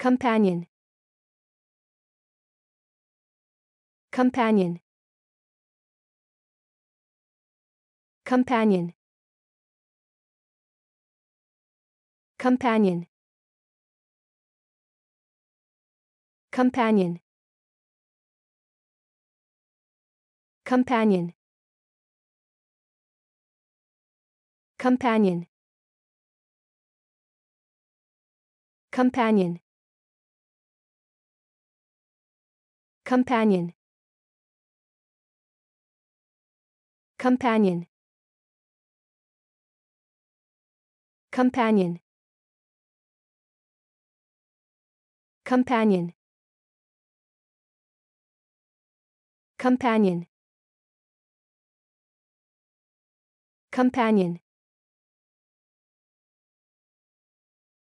Companion. Companion. Companion. Companion. Companion. Companion. Companion. Companion. Companion. Companion. Companion. Companion. Companion. Companion.